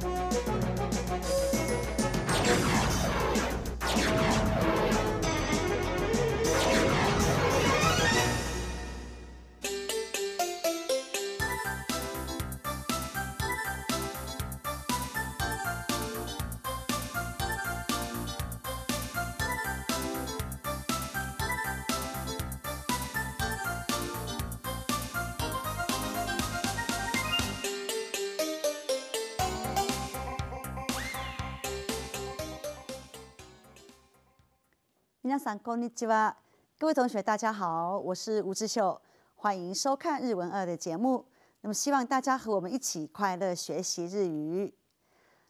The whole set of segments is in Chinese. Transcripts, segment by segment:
Thank you. 各位同学，大家好，我是吴志秀，欢迎收看日文二的节目。那么希望大家和我们一起快乐学习日语。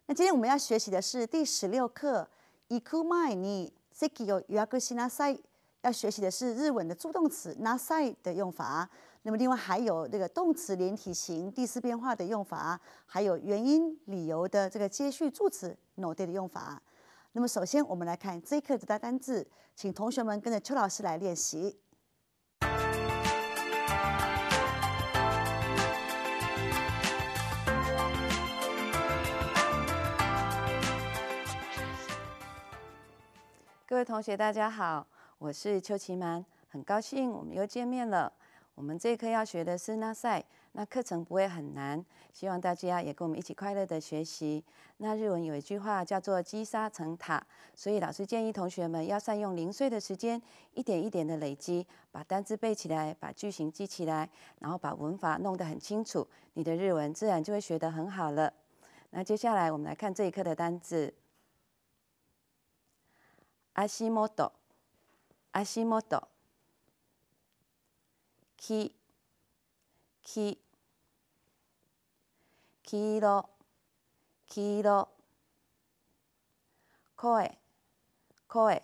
那今天我们要学习的是第十六课，iku mai ni zeki yo y a g u s i nasai，要学习的是日文的助动词 nasai 的用法。那么另外还有这个动词连体型第四变化的用法，还有原因理由的这个接续助词 no de 的用法。那么，首先我们来看这一课的单字，请同学们跟着邱老师来练习。各位同学，大家好，我是邱奇曼，很高兴我们又见面了。我们这一课要学的是纳赛。那课程不会很难，希望大家也跟我们一起快乐的学习。那日文有一句话叫做“积沙成塔”，所以老师建议同学们要善用零碎的时间，一点一点的累积，把单字背起来，把句型记起来，然后把文法弄得很清楚，你的日文自然就会学得很好了。那接下来我们来看这一课的单词：阿西莫多，阿西莫多。基。き黄色黄色声声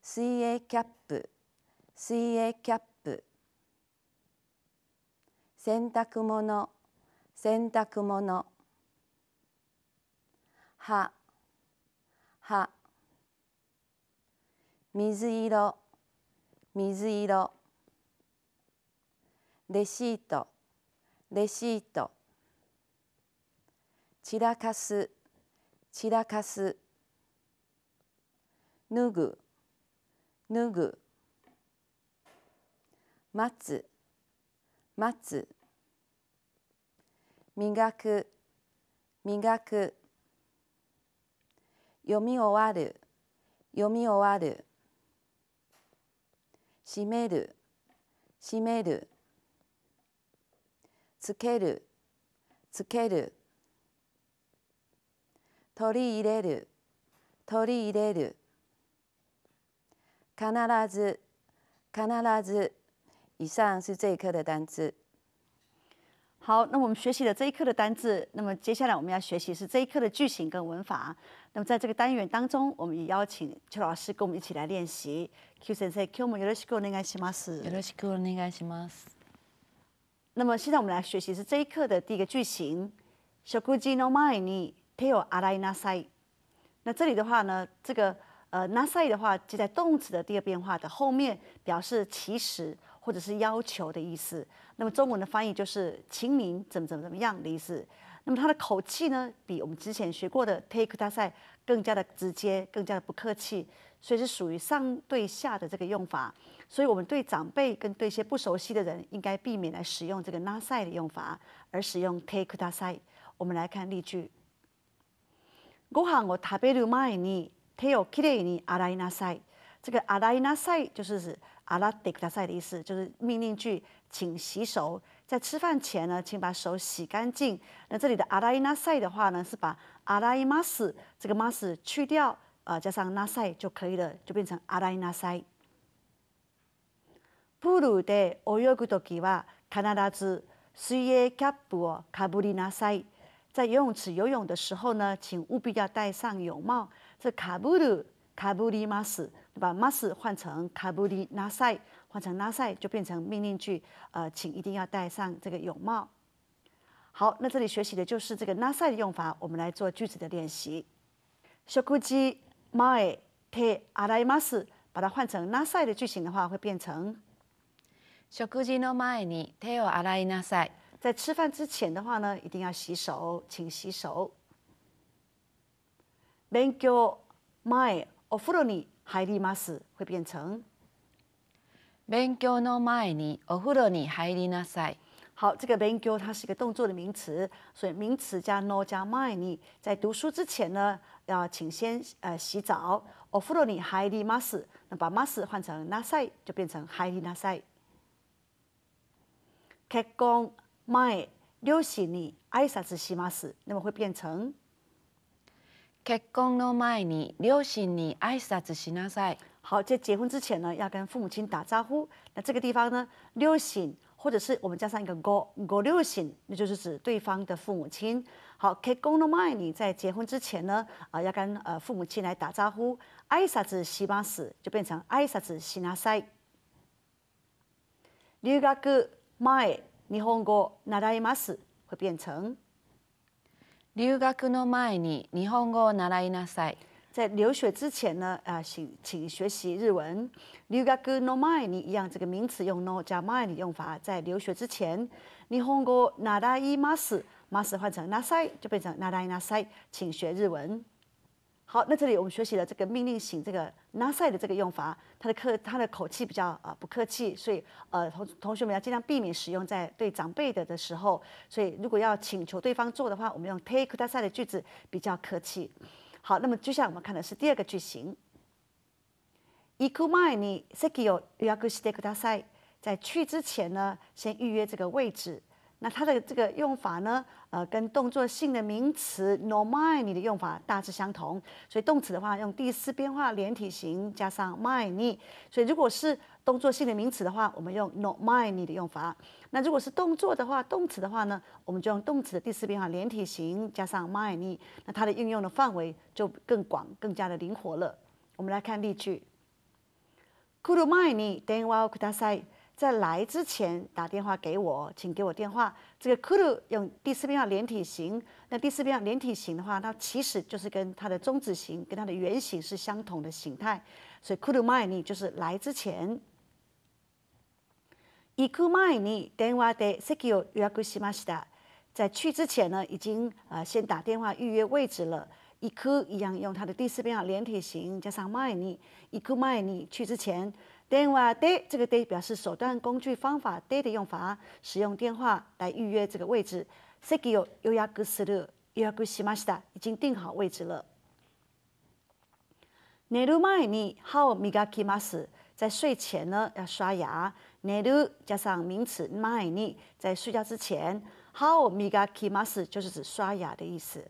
水泳キャップ水泳キャップ洗濯物洗濯物歯歯水色水色レシートレシート散らかす散らかす脱ぐ脱ぐ待つ待つ磨く磨く読み終わる読み終わる閉める閉めるつけるつける取り入れる取り入れる必ず必ず以上是这一课的单词。好，那我们学习了这一课的单字，那么接下来我们要学习是这一课的句型跟文法。那么在这个单元当中，我们也邀请邱老师跟我们一起来练习。Q 先生、今日もよろしくお願いします。よろしくお願いします。那么现在我们来学习是这一课的第一个句型，shokujino mai ni te o arai nasai。那这里的话呢，这个呃 nasai 的话就在动词的第二变化的后面，表示其实或者是要求的意思。那么中文的翻译就是，请您怎么怎么怎么样的意思。那么它的口气呢，比我们之前学过的 take 大赛更加的直接，更加的不客气。所以是属于上对下的这个用法，所以我们对长辈跟对些不熟悉的人，应该避免来使用这个拉塞的用法，而使用 take テください。我们来看例句。ご飯を食べる前に手をきれいに洗いなさい。这个洗いなさい就是是洗ってください的意思，就是命令句，请洗手。在吃饭前呢，请把手洗干净。那这里的洗いなさい的话呢，是把洗います这个ます去掉。啊，加上ナサイ就可以了，就变成あらいナプールで泳ぐときは必ず水着をカブリナサイ。在游泳池游泳的时候呢，请务必要戴上泳帽。这カブリカブリマス，把マス换成カブリナサイ，换成ナサイ就变成命令句。呃，请一定要戴上这个泳帽。好，那这里学习的就是这个ナサイ的用法，我们来做句子的练习。小鶏。前，手洗完，把它换成“ s a い”的句型的话，会变成“ te o a に a i nasai。在吃饭之前的话呢，一定要洗手，请洗手。勉強前、お風呂に入ります，会变成“勉強の前にお風呂に入りなさい”。好，这个“勉 o 它是一个动作的名词，所以名词加“ no 加“ n に”，在读书之前呢。要请先呃洗澡，お風呂にハイリマ那把マス换成ナサ就变成ハイリナサ結婚前両親に挨拶します。那么会变成結婚の前に両親に挨拶しなさい。好，在结婚之前呢，要跟父母亲打招呼。那这个地方呢，両親。或者是我们加上一个ごご六型，那就是指对方的父母亲。好，結婚の前に，在结婚之前呢，啊，要跟呃父母亲来打招呼。挨子西巴斯就变成挨啥子西さ塞。留学前日本語習います，会变成留学の前に日本語習いなさい。在留学之前呢，啊，请请学习日文。Nugaku no mai ni 一样，这个名词用 no 加 mai 的用法，在留学之前。Nihongo narae mas，mas 换成 nase 就变成 narae nase。请学日文。好，那这里我们学习了这个命令型这个 nase 的这个用法，它的客它的口气比较啊不客气，所以呃同同学们要尽量避免使用在对长辈的的时候。所以如果要请求对方做的话，我们用 take n a s 的句子比较客气。好，那么接下来我们看的是第二个句型。行く前に、先に予約してください。在去之前呢，先预约这个位置。那它的这个用法呢，呃，跟动作性的名词 i n に的用法大致相同，所以动词的话用第四变化连体形加上 m 前 y 所以如果是动作性的名词的话，我们用 n o m n 前 y 的用法；那如果是动作的话，动词的话呢，我们就用动词的第四变化连体形加上 m 前 y 那它的应用的范围就更广，更加的灵活了。我们来看例句：c o u l d 来る前に電話をください。在来之前打电话给我，请给我电话。这个 kuru 用第四变号连体型，那第四变号连体型的话，它其实就是跟它的中止型、跟它的原型是相同的形态。所以 kuru mai ni 就是来之前，iku mai ni 电话的 s e k u o e yaku shimasta，在去之前呢，已经呃先打电话预约位置了。iku 一样用它的第四变号连体型加上 mai ni，iku mai ni 去之前。电话对，这个对表示手段、工具、方法对的用法。使用电话来预约这个位置。せきよよするようしました。已经定好位置了。ねるまに、how きます。在睡前呢要刷牙。ねる加上名词まに，在睡觉之前。how きます就是指刷牙的意思。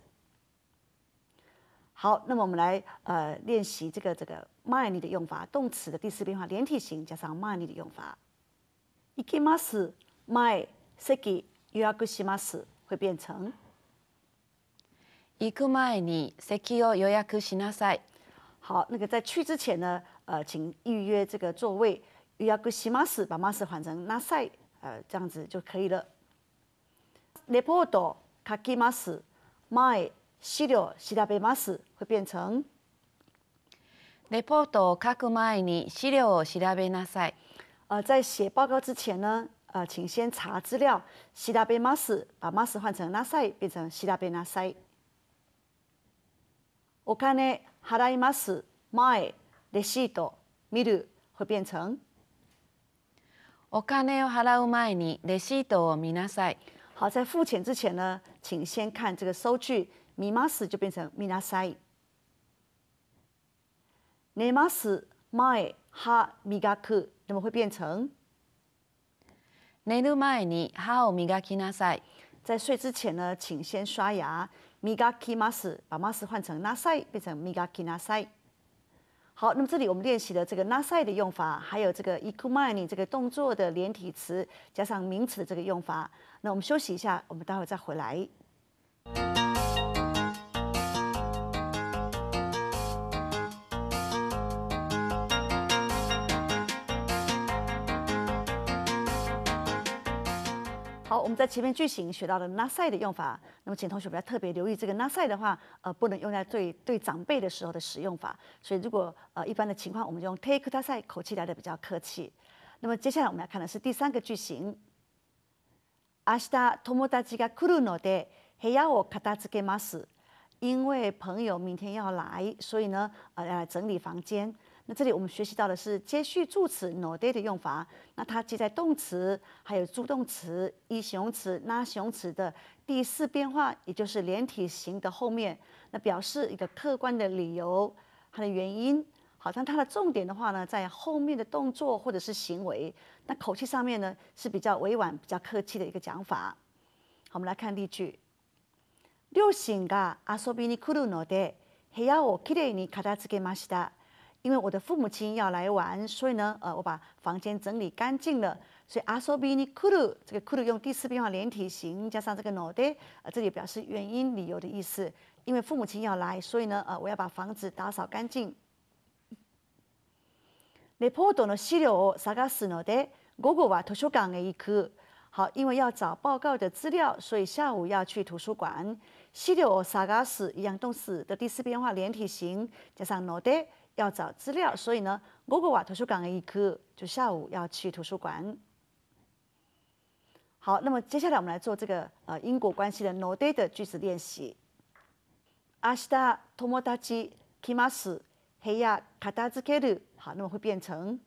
好，那么我们来呃练习这个这个前に的用法，动词的第四变化连体形加上前に的用法。行く前に席を予約します会变成行く前に席を予約しなさい。好，那个在去之前呢，呃，请预约这个座位，予約します把ます换成なさい，呃这样子就可以了。レポート書きます前資料調べます会变成。レポートを書く前に資料を調べなさい。呃，在写报告之前呢，呃，请先查资料。調べます把ます换成なさい，变成調べなさい。お金払います前レシート見る会变成。お金を払う前にレシートを見なさい。好，在付钱之前呢，请先看这个收据。米拉斯就变成米拉塞。ネマスマイハミガク那么会变成ネルマイニハオミガキナ在睡之前呢，请先刷牙。ミガキマス把マス换成ナサイ，变成ミガキナサ好，那么这里我们练习了这个ナサイ的用法，还有这个イクマイニ这个动作的连体词加上名词的这个用法。那我们休息一下，我们待会再回来。在前面句型学到的“拉塞”的用法，那么请同学们要特别留意这个“拉塞”的话，呃，不能用在对对长辈的时候的使用法。所以，如果呃一般的情况，我们就用 “take that 口气来的比较客气。那么接下来我们来看的是第三个句型：“Asada tomoda jiga kuru no 因为朋友明天要来，所以呢呃整理房间。那这里我们学习到的是接续助词ので的用法。那它接在动词、还有助动词、一形容词、那形容词的第四变化，也就是连体形的后面，那表示一个客观的理由，它的原因。好，像它的重点的话呢，在后面的动作或者是行为。那口气上面呢，是比较委婉、比较客气的一个讲法。好，我们来看例句：両親が遊びに来るので、部屋をきれいに片付けました。因为我的父母亲要来玩，所以呢，呃，我把房间整理干净了。所以阿 s o b i n 这个 k u 用第四变化连体形，加上这个 n o 呃，这里表示原因、理由的意思。因为父母亲要来，所以呢，呃，我要把房子打扫干净。reporto no shiro sagas n 好，因为要找报告的资料，所以下午要去图书馆。shiro s 一样动词的第四变化连体形，加上 n o 要找资料，所以呢，我个瓦图书馆的一哥，就下午要去图书馆。好，那么接下来我们来做这个呃因果关系的ので的句子练习。明日友達来ます。部屋片付ける。好，那么会变成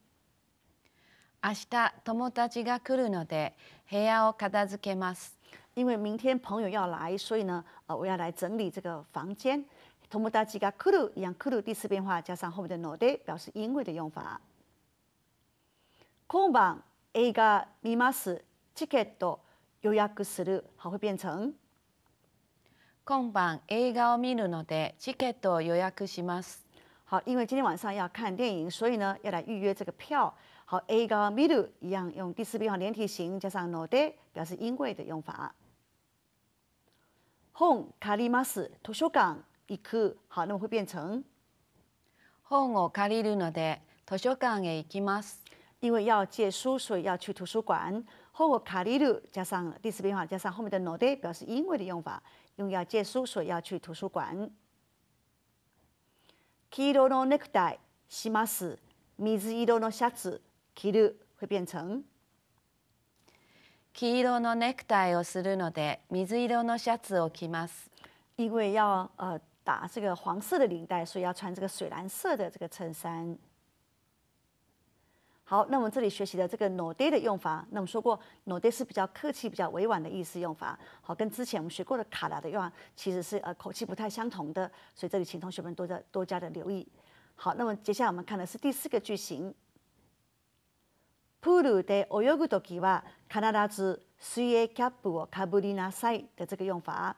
明日友達が来るので部屋を片付けます。因为明天朋友要来，所以呢，呃，我要来整理这个房间。友木たちが来る、一样来る，第四变化加上后面的ので表示因为的用法。今晩映画見ます。チケット予約する。好，会变唱？今晩映画を見るのでチケットを予約します。好，因为今天晚上要看电影，所以呢要来预约这个票。好，映画を見る一样用第四变化连体形加上ので表示因为的用法。本借ります。図書館。一く。好，那么会变成。本を借りるので図書館へ行きます。因为要借书，所以要去图书馆。本を借りる加上第四变法，加上后面的ので表示因为的用法，因为要借书，所以要去图书馆。黄色のネクタイします水色のシャツ着る会变成。黄色のネクタイをするので水色のシャツを着ます。因为要呃。打这个黄色的领带，所以要穿这个水蓝色的这个衬衫。好，那我们这里学习的这个 no d 的用法，那我们说过 no d 是比较客气、比较委婉的意思用法。好，跟之前我们学过的卡拉的用法其实是呃口气不太相同的，所以这里请同学们多多加的留意。好，那么接下来我们看的是第四个句型用法。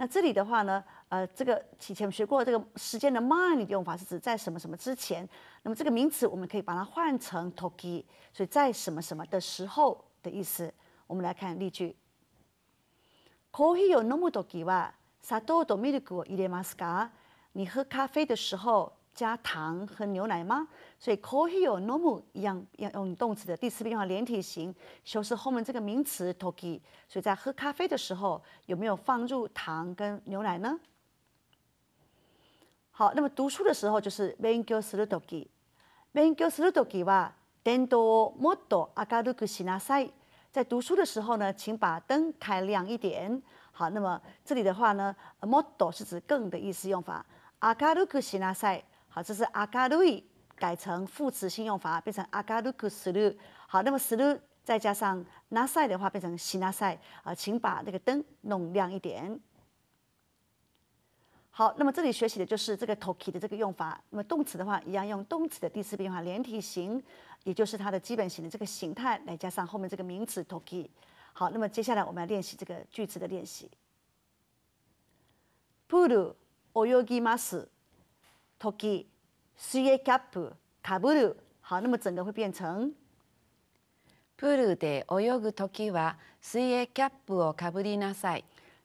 那这里的话呢，呃，这个以前学过这个时间的 m n 你的用法是指在什么什么之前。那么这个名词我们可以把它换成 “toki”，所以在什么什么的时候的意思。我们来看例句：コーヒーを飲むときわ、サトウドメルコイでマスか。你喝咖啡的时候。加糖和牛奶吗？所以 c 可以有 nomu 一样要用动词的第四变化连体型修饰后面这个名词 toki。所以在喝咖啡的时候有没有放入糖跟牛奶呢？好，那么读书的时候就是 m a n g o surutoki。m a n g o surutoki 哇，den do motto akaru ku s i n a s e 在读书的时候呢，请把灯开亮一点。好，那么这里的话呢 m o t o 是指更的意思用法，akaru ku s i n a s e 好，这是 agaru 改成副词性用法，变成 agaru kuru。好，那么 k u 再加上 nasai 的话，变成西 i n a s a i 啊，请把那个灯弄亮一点。好，那么这里学习的就是这个 toki 的这个用法。那么动词的话，一样用动词的第四变化连体形，也就是它的基本形的这个形态，来加上后面这个名词 toki。好，那么接下来我们来练习这个句子的练习。Puru oyogi m a s と kapu k a b u ブ u 好，那么整个会变成プールで泳ぐときは水キャップを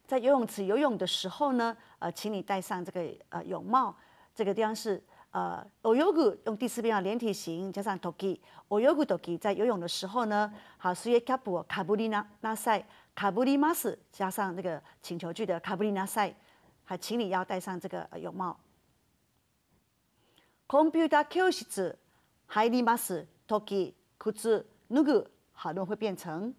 在游泳池游泳的时候呢，呃，请你戴上这个呃泳帽。这个地方是呃泳ぐ用第四变啊连体型加上とき泳ぐとき在游泳的时候呢，好水着キャップをカブリナナサイカブリマス加上那个请求句的カブリナサイ，还请你要戴上这个泳帽。コンピュータ教室入ります時靴脱ぐ、会变成。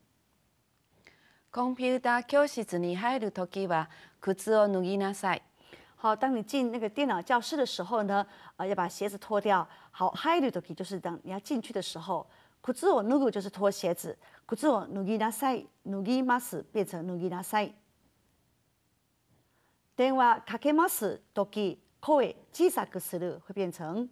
コンピュータ教室に入る時は靴を脱ぎなさい。好，当你进那个电脑教室的时候呢，要把鞋子脱掉。好，入る時就是当你要进去的时候，靴を脱ぐ就是脱鞋子，靴を脱ぎなさい、脱ぎます变成脱ぎなさい。電話かけます時。声小个时，会变成。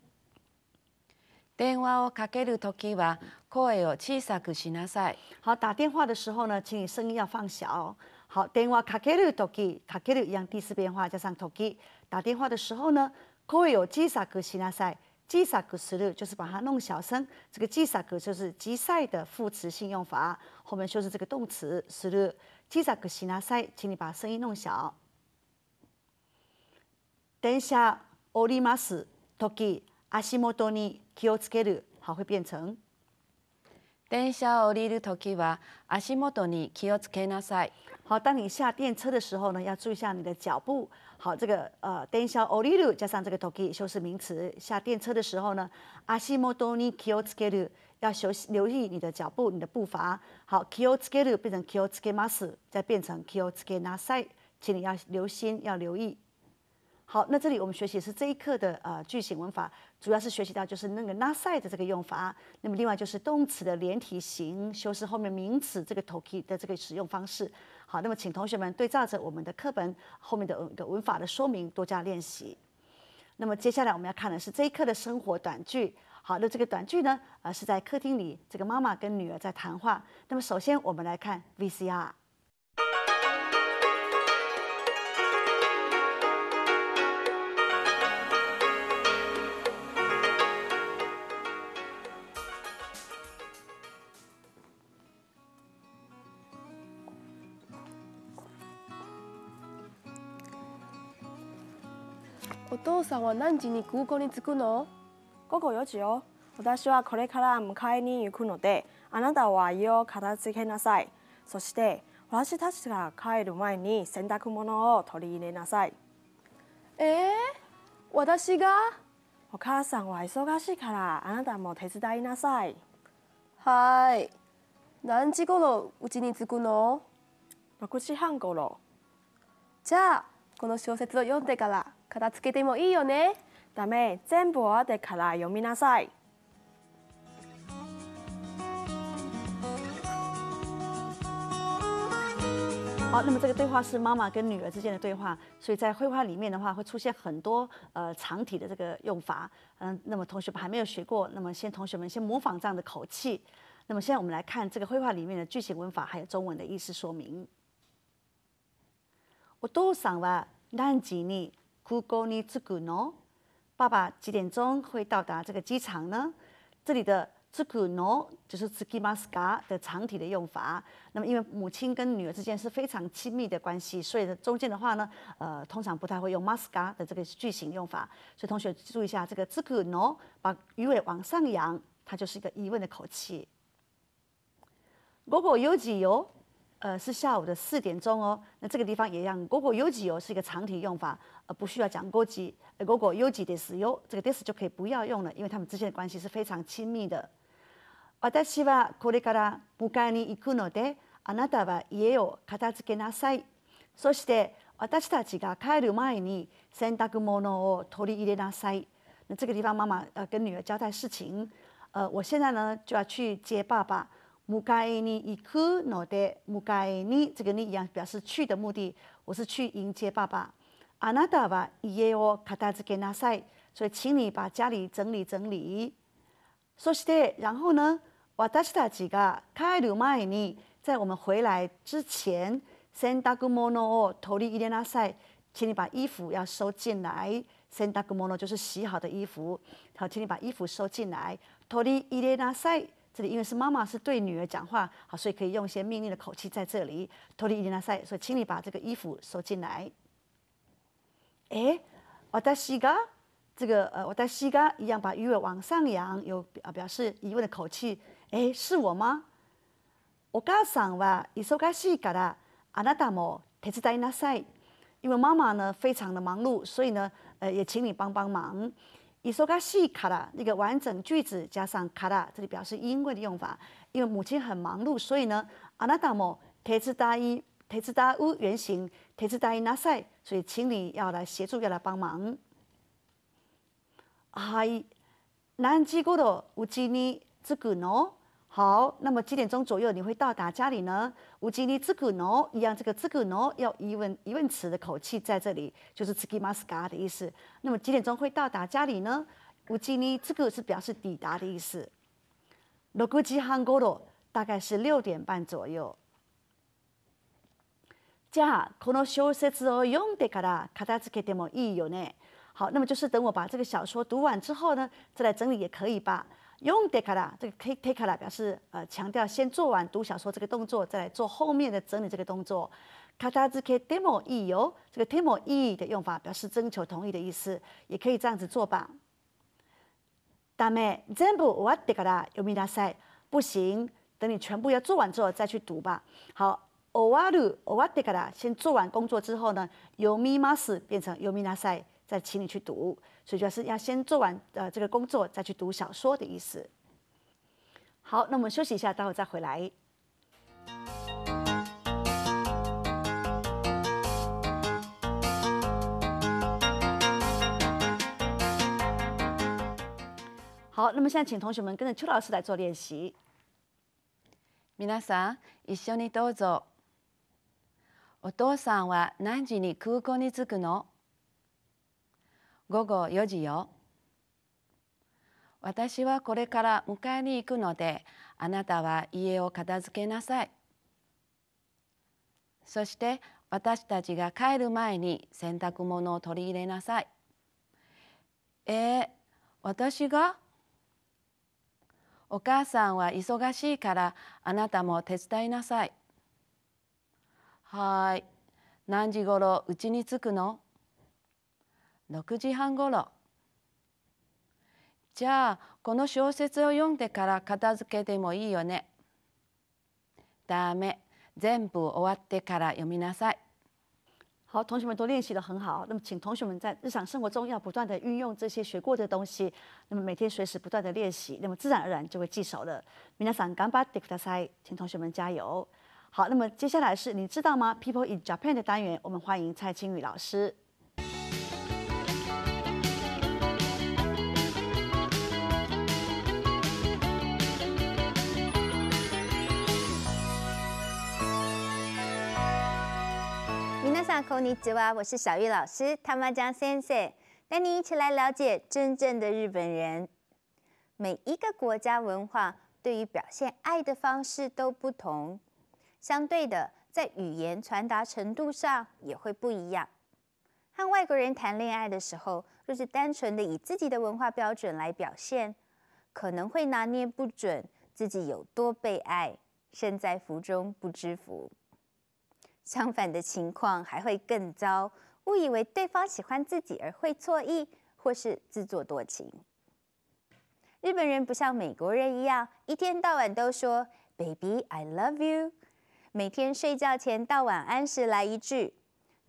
电话要かけるときは声を小さくしなさい。好，打电话的时候呢，请你声音要放小。好，电话挂けるとき、挂ける一样第四变化加上とき。打电话的时候呢，声を小さくしなさい。小さくする就是把它弄小声。这个小さく就是小さい的副词性用法，后面修饰这个动词する。小さくしなさい，请你把声音弄小。電車降ります時、足元に気をつける，好会变成電車降る時は足元に気をつけなさい。好，当你下電車的時候呢，要注意一下你的脚步。好，这个呃電車降る加上這個時，修饰名词，下電車的時候呢，足元に気をつける，要修留意你的脚步，你的步伐。好，気をつける变成気をつけるます，再变成気をつけるなさい。请你要留心，要留意。好，那这里我们学习是这一课的呃句型文法，主要是学习到就是那个 aside 这个用法，那么另外就是动词的连体型修饰后面名词这个头 K 的这个使用方式。好，那么请同学们对照着我们的课本后面的文法的说明多加练习。那么接下来我们要看的是这一课的生活短句。好，那这个短句呢，呃是在客厅里，这个妈妈跟女儿在谈话。那么首先我们来看 V C R。さんは何時に空港に着くの午後4時よ。私はこれから迎えに行くので、あなたは家を片付けなさい。そして、私たちが帰る前に洗濯物を取り入れなさい。えー、私がお母さんは忙しいからあなたも手伝いなさい。はい。何時頃うちに着くの ?6 時半頃。じゃあ、この小説を読んでから。片付けてもいいよね。ダメ、全部終わってから読みなさい。好，那么这个对话是妈妈跟女儿之间的对话，所以在绘画里面的话会出现很多呃长体的这个用法。嗯，那么同学们还没有学过，那么先同学们先模仿这样的口气。那么现在我们来看这个绘画里面的句型、文法，还有中文的意思说明。お父さんは南紀に。哥哥，你知不呢？爸爸几点钟会到达这个机场呢？这里的知不呢，就是知给 maska 的长体的用法。那么，因为母亲跟女儿之间是非常亲密的关系，所以呢中间的话呢，呃，通常不太会用 maska 的这个句型用法。所以，同学注意一下，这个知不呢，把鱼尾往上扬，它就是一个疑问的口气。哥哥有几油？呃，是下午的四点钟哦。那这个地方也让哥哥有几哦，是一个长体用法，呃，不需要讲哥哥。哥哥有几的时思这个 this 就可以不要用了，因为他们之间的关系是非常亲密的。そして私たちが帰る前に洗濯物を取り入れなさい。那接下来妈妈跟女儿交代事情，呃，我现在呢就要去接爸爸。むかえに行くので、むかえに这个呢一样表示去的目的。我是去迎接爸爸。あなたは家を片达けなさい。所以请你把家里整理整理。そして、然后呢、私たちが帰る前に、在我们回来之前、洗った服を取り入れなさい。请你把衣服要收进来。洗った诺就是洗好的衣服。好，请你把衣服收进来。取り入れなさい。这里因为是妈妈是对女儿讲话，好，所以可以用一些命令的口气在这里。托利伊纳塞，所以请你把这个衣服收进来。哎，我的膝盖，这个呃，我的膝盖一样把鱼尾往上扬，有啊表示疑问的口气。哎，是我吗？我母さんは忙しい嘎ら、阿な达莫特伝いなさい。因为妈妈呢非常的忙碌，所以呢，呃，也请你帮帮忙。伊说噶是卡啦，那个完整句子加上卡啦，这里表示因为的用法。因为母亲很忙碌，所以呢，アナタモテズダイテズダイ原型テズダイナセ，所以请你要来协助，要来帮忙。はい、何時ごろうちに着く好，那么几点钟左右你会到达家里呢？乌吉尼兹古诺一样，这个兹古诺要疑问疑问词的口气在这里，就是 t s u k i m a s k a 的意思。那么几点钟会到达家里呢？乌吉尼兹古是表示抵达的意思。六点几汉国罗大概是六点半左右。じゃこの小説を読んでから片付けてもいいよね？好，那么就是等我把这个小说读完之后呢，再来整理也可以吧。用 take 这个 take take 啦表示呃强调先做完读小说这个动作再来做后面的整理这个动作 kataz k a t e m a l i 这个 take 的用法表示征求同意的意思也可以这样子做吧大咩真不哇迪卡拉尤米纳塞不行等你全部要做完之后再去读吧好哦哇路哦哇迪卡拉先做完工作之后呢尤米马斯变成尤米纳塞再请你去读所以就是要先做完呃这个工作，再去读小说的意思。好，那我们休息一下，待会儿再回来。好，那么现在请同学们跟着邱老师来做练习。Minasa, isshoni douso. o t o s a 午後4時よ。私はこれから迎えに行くのであなたは家を片付けなさい。そして私たちが帰る前に洗濯物を取り入れなさい。えー、私がお母さんは忙しいからあなたも手伝いなさい。はい。何時ごろうちに着くの6時半ごろじゃあこの小説を読んでから片付けてもいいよねダメ全部終わってから読みなさい好，同学们都练习は很好。那么，请同学们在日常生活中要不断的运用这些学过的东西，那么每天随时不断的练习，那么自然而然就会记熟了。皆さん頑張ってください，请同学们加油。好，那么接下来是你知道吗？People in Japan 的单元，我们欢迎蔡清宇老师。んにちは，我是小玉老师，他妈江先生，带你一起来了解真正的日本人。每一个国家文化对于表现爱的方式都不同，相对的，在语言传达程度上也会不一样。和外国人谈恋爱的时候，若是单纯的以自己的文化标准来表现，可能会拿捏不准自己有多被爱，身在福中不知福。相反的情况还会更糟，误以为对方喜欢自己而会错意，或是自作多情。日本人不像美国人一样，一天到晚都说 “baby I love you”，每天睡觉前到晚安时来一句，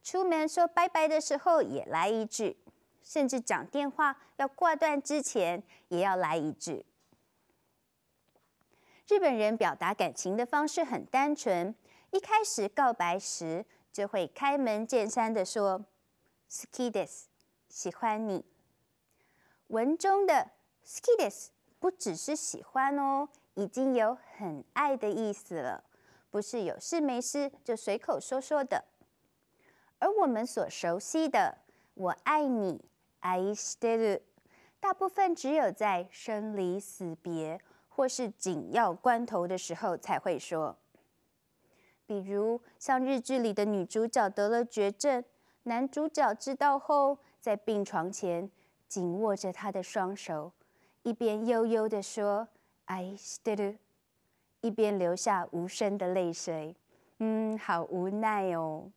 出门说拜拜的时候也来一句，甚至讲电话要挂断之前也要来一句。日本人表达感情的方式很单纯。一开始告白时，就会开门见山的说 s k i d e s 喜欢你。文中的 s k i d e s 不只是喜欢哦，已经有很爱的意思了，不是有事没事就随口说说的。而我们所熟悉的“我爱你” i t i l l 大部分只有在生离死别或是紧要关头的时候才会说。比如像日剧里的女主角得了绝症，男主角知道后，在病床前紧握着她的双手，一边悠悠的说“ i still”，一边流下无声的泪水。嗯，好无奈哦。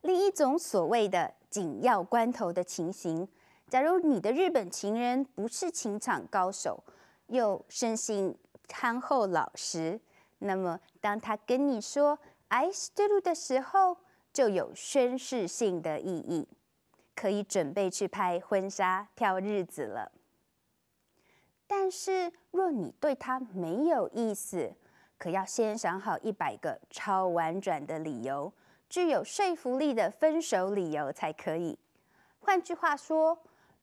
另一种所谓的紧要关头的情形，假如你的日本情人不是情场高手，又生性憨厚老实。那么，当他跟你说 “I still” 的时候，就有宣誓性的意义，可以准备去拍婚纱、挑日子了。但是，若你对他没有意思，可要先想好一百个超婉转的理由，具有说服力的分手理由才可以。换句话说，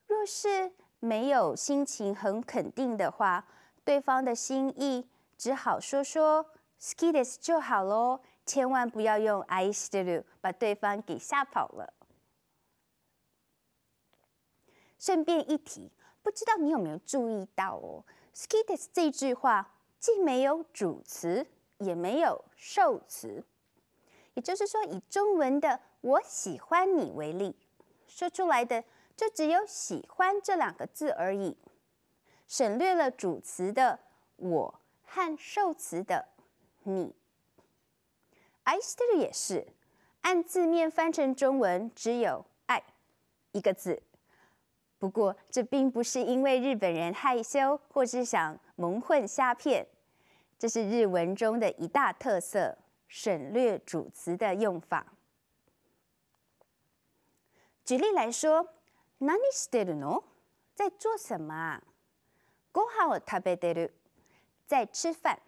若是没有心情很肯定的话，对方的心意。只好说说 s k i t t i s 就好喽，千万不要用 istereu 把对方给吓跑了。顺便一提，不知道你有没有注意到哦 s k i t t i s 这句话既没有主词，也没有受词，也就是说，以中文的“我喜欢你”为例，说出来的就只有“喜欢”这两个字而已，省略了主词的“我”。和受词的你，爱 i l l 也是按字面翻成中文只有爱一个字。不过这并不是因为日本人害羞或是想蒙混瞎骗，这是日文中的一大特色——省略主词的用法。举例来说，何你してるの？在做什么？ご飯を食べてる。在吃饭。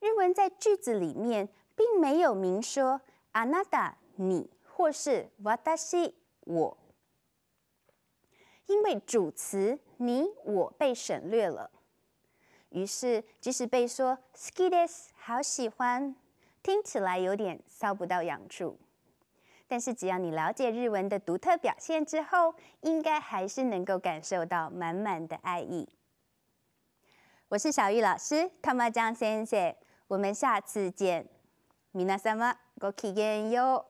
日文在句子里面并没有明说“あなた”你或是“私”我，因为主词你我被省略了。于是，即使被说“ s k 好き e s 好喜欢，听起来有点搔不到痒处。但是，只要你了解日文的独特表现之后，应该还是能够感受到满满的爱意。我是小玉老师，Tamara 先生，我们下次见。Minasama g o k i e n yo。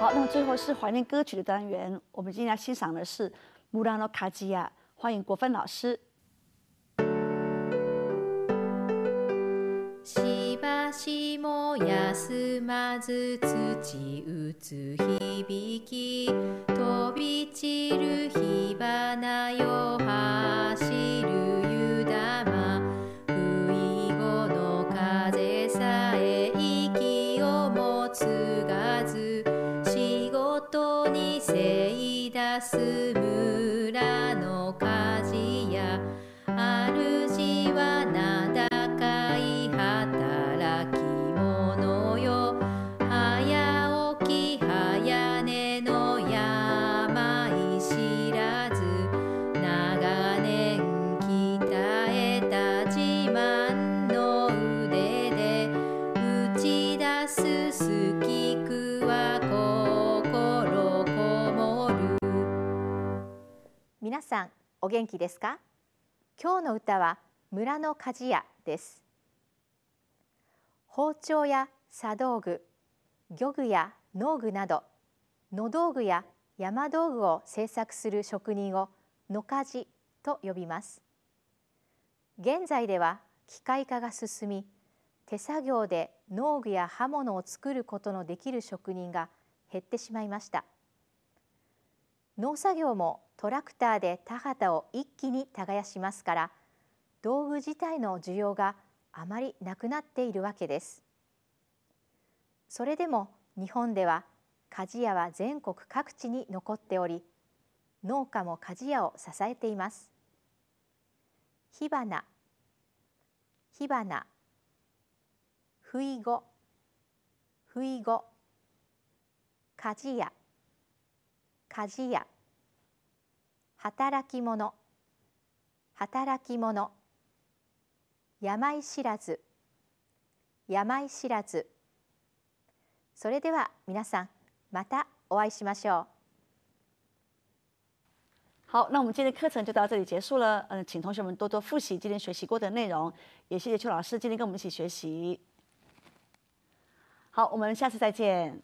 好，那么最后是怀念歌曲的单元，我们今天要欣赏的是《木兰的卡吉亚》，欢迎国芬老师。足も休まず土打つ響き飛び散る火花よ走る湯玉不意後の風さえ息をも継がず仕事にせいだす元気ですか今日の歌は村の鍛冶屋です包丁や茶道具漁具や農具など野道具や山道具を製作する職人を野鍛冶と呼びます現在では機械化が進み手作業で農具や刃物を作ることのできる職人が減ってしまいました農作業もトラクターで田畑を一気に耕しますから道具自体の需要があまりなくなっているわけです。それでも日本では鍛冶屋は全国各地に残っており農家も鍛冶屋を支えています。火花火花ふいごふいご鍛冶屋鍛冶屋働き者働き者病知らず病知らずそれでは皆さんまたお会いしましょう。好，那我们今天的课程就到这里结束了。嗯、呃，请同学们多多复习今天学习过的内容，也谢谢邱老师今天跟我们一起学习。好，我们下次再见。